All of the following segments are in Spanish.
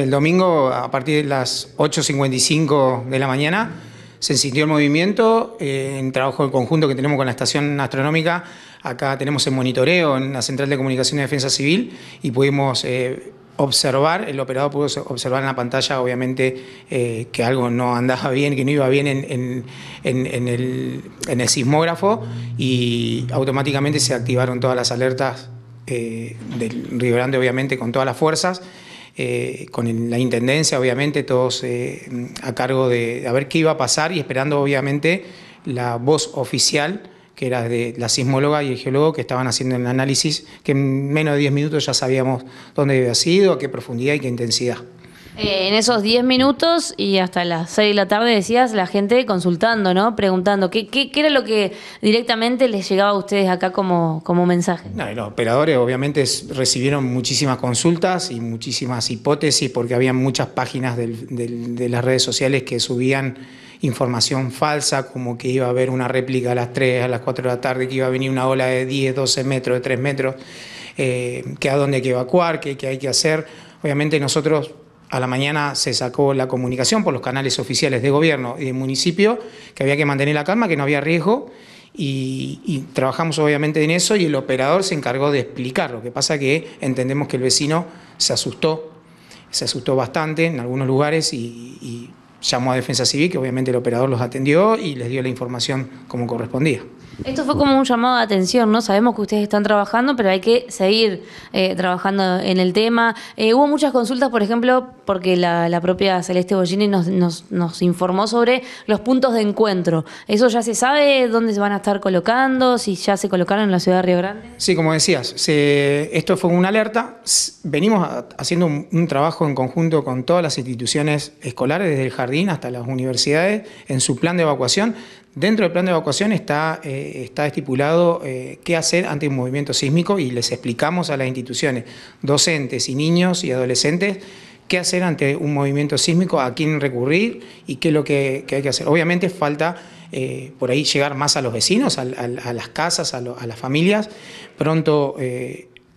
El domingo, a partir de las 8.55 de la mañana, se sintió el movimiento eh, en trabajo en conjunto que tenemos con la estación astronómica. Acá tenemos el monitoreo en la Central de Comunicación y Defensa Civil y pudimos eh, observar, el operador pudo observar en la pantalla, obviamente, eh, que algo no andaba bien, que no iba bien en, el, en, el, sismógrafo y automáticamente se activaron todas las alertas del Río Grande, obviamente, con todas las fuerzas. Eh, con la Intendencia, obviamente, todos eh, a cargo de ver qué iba a pasar y esperando, obviamente, la voz oficial, que era de la sismóloga y el geólogo, que estaban haciendo el análisis, que en menos de 10 minutos ya sabíamos dónde había sido, a qué profundidad y qué intensidad. Eh, en esos 10 minutos y hasta las 6 de la tarde decías la gente consultando, ¿no? Preguntando, ¿qué, qué, era lo que directamente les llegaba a ustedes acá como, como mensaje? No, los operadores obviamente recibieron muchísimas consultas y muchísimas hipótesis porque había muchas páginas de las redes sociales que subían información falsa, como que iba a haber una réplica a las 3, a las 4 de la tarde, que iba a venir una ola de 10, 12 metros, de 3 metros, eh, que a dónde hay que evacuar, qué que hay que hacer. Obviamente nosotros a la mañana se sacó la comunicación por los canales oficiales de gobierno y de municipio que había que mantener la calma, que no había riesgo y, trabajamos obviamente en eso y el operador se encargó de explicar. Lo que pasa que entendemos que el vecino se asustó, se asustó bastante en algunos lugares y, y llamó a Defensa Civil, que obviamente el operador los atendió y les dio la información como correspondía. Esto fue como un llamado de atención, ¿no? Sabemos que ustedes están trabajando, pero hay que seguir eh, trabajando en el tema. Eh, hubo muchas consultas, por ejemplo, porque la, propia Celeste Bollini nos, informó sobre los puntos de encuentro. ¿Eso ya se sabe dónde se van a estar colocando? ¿Si ya se colocaron en la ciudad de Río Grande? Sí, como decías, esto fue una alerta. Venimos haciendo un trabajo en conjunto con todas las instituciones escolares, desde el jardín hasta las universidades, en su plan de evacuación Dentro del plan de evacuación está, eh, está estipulado eh, qué hacer ante un movimiento sísmico y les explicamos a las instituciones, docentes y niños y adolescentes, qué hacer ante un movimiento sísmico, a quién recurrir y qué es lo que, hay que hacer. Obviamente falta eh, por ahí llegar más a los vecinos, a, las casas, a, a, las familias. Pronto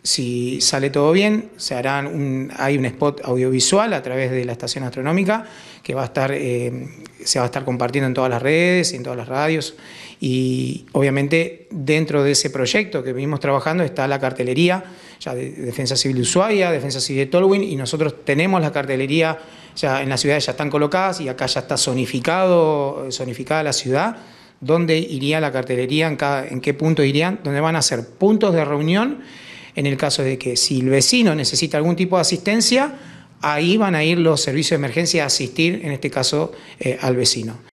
si sale todo bien, se harán un, hay un spot audiovisual a través de la estación astronómica que va a estar, eh, se va a estar compartiendo en todas las redes y en todas las radios. Y obviamente dentro de ese proyecto que venimos trabajando está la cartelería ya de Defensa Civil de Ushuaia, Defensa Civil de Tolwyn y nosotros tenemos la cartelería ya en las ciudades ya están colocadas y acá ya está zonificado, zonificada la ciudad dónde iría la cartelería, en, cada, en qué punto irían, dónde van a ser puntos de reunión en el caso de que si el vecino necesita algún tipo de asistencia, ahí van a ir los servicios de emergencia a asistir, en este caso, eh, al vecino.